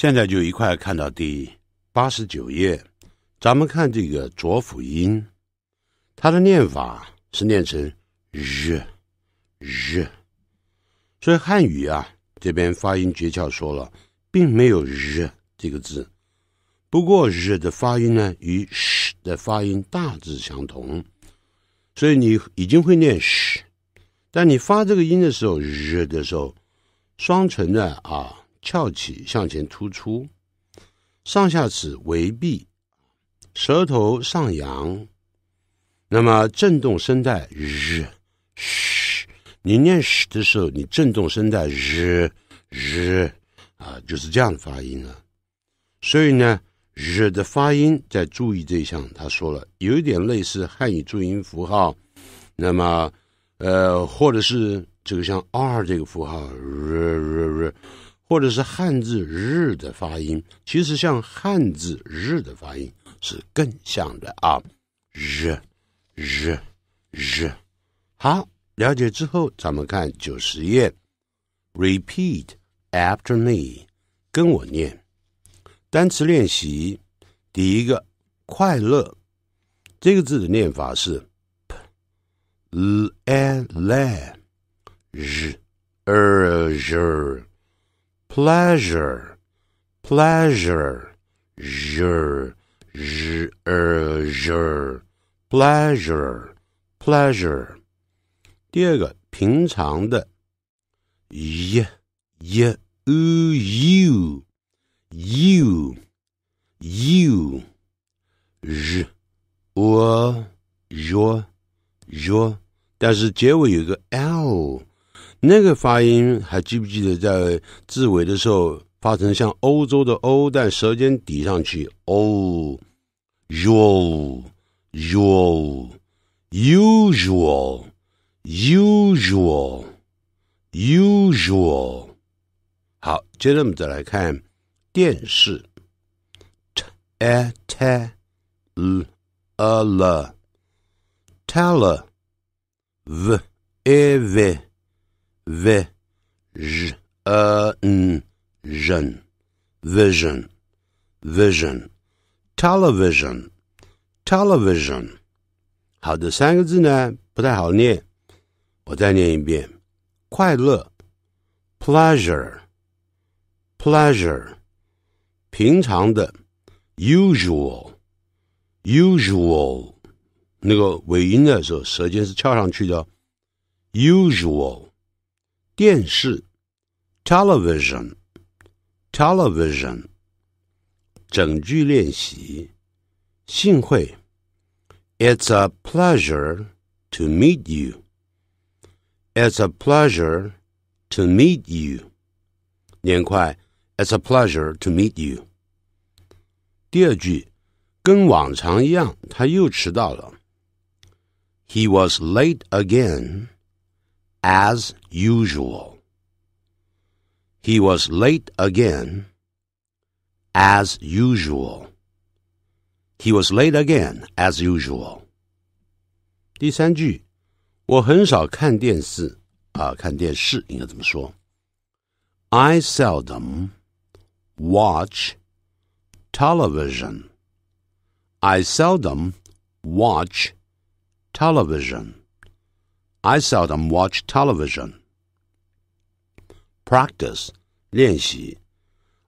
现在就一块看到第八十九页，咱们看这个浊辅音，它的念法是念成日日，所以汉语啊这边发音诀窍说了，并没有日这个字。不过日的发音呢与 sh 的发音大致相同，所以你已经会念 sh，但你发这个音的时候日的时候，双唇的啊。翘起向前突出，上下齿微闭，舌头上扬。那么振动声带日嘘，你念嘘的时候，你振动声带日日啊，就是这样发音了。所以呢日的发音在注意这一项，他说了，有一点类似汉语注音符号。那么，呃，或者是这个像 r 这个符号 r r r h s 或者是汉字“日”的发音，其实像汉字“日”的发音是更像的啊！日，日，日。好，了解之后，咱们看九十页。Repeat after me，跟我念。单词练习，第一个“快乐”这个字的念法是 l e l a r z。pleasure, pleasure, je, je, er, je, pleasure, pleasure。第二个平常的，y y u you you you j o yo yo，但是结尾有个 l。那个发音还记不记得？在字尾的时候发成像欧洲的“欧”，但舌尖抵上去。u s u y o usual usual usual。好，接着我们再来看电视。t a t l a l t a l v e v V, J, A, N, Jeune. Vision, vision. Television, television. pleasure. usual. 好的，三个字呢不太好念，我再念一遍：快乐，pleasure，pleasure，平常的，usual，usual，那个尾音的时候，舌尖是翘上去的，usual。电视 television television It's a pleasure to meet you. It's a pleasure to meet you. It's a pleasure to meet you. He was late again as usual. He was late again, as usual. He was late again, as usual. 第三句，我很少看电视啊，看电视应该怎么说？I seldom watch television. I seldom watch television. I s e l d o m watch television. Practice 练习，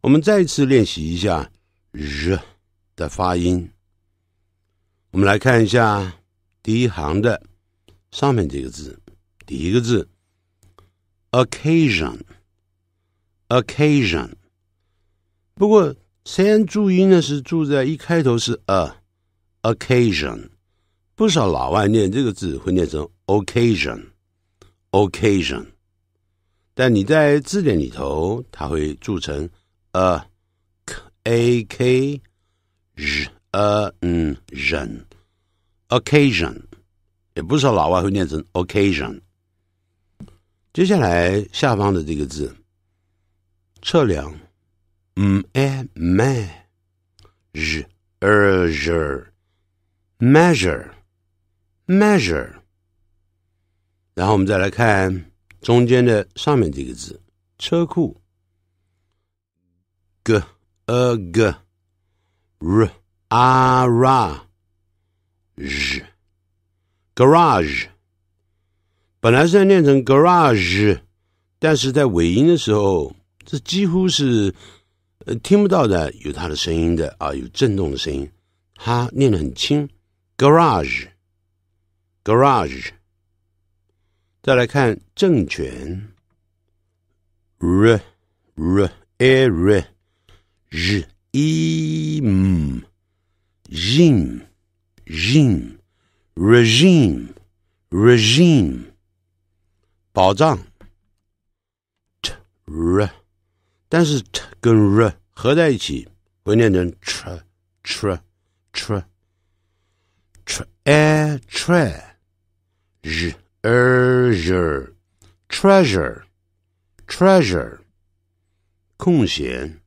我们再一次练习一下日的发音。我们来看一下第一行的上面这个字，第一个字 occasion，occasion。不过，先注音呢是住在一开头是 a，occasion。不少老外念这个字会念成。occasion，occasion，但你在字典里头，它会注成 a k a k j a n j n，occasion，也不是老外会念成 occasion。接下来下方的这个字，测量 m a m e j r j r measure，measure。然后我们再来看中间的上面这个字，车库，g a g r a r z garage，本来是要念成 garage，但是在尾音的时候，这几乎是呃听不到的，有它的声音的啊，有震动的声音，它念得很轻，garage garage。再来看政权，r r er r j m jim jim regime regime，保障，t r，但是 t 跟 r 合在一起会念成 tr tr tr tr er tr r。Treasure, treasure, treasure。空闲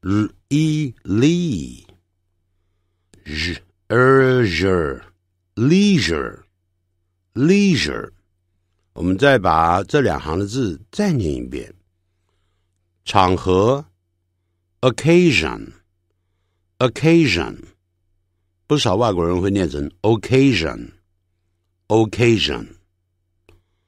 ，leisure, leisure, leisure。我们再把这两行的字再念一遍。场合，occasion, occasion。不少外国人会念成 occasion, occasion。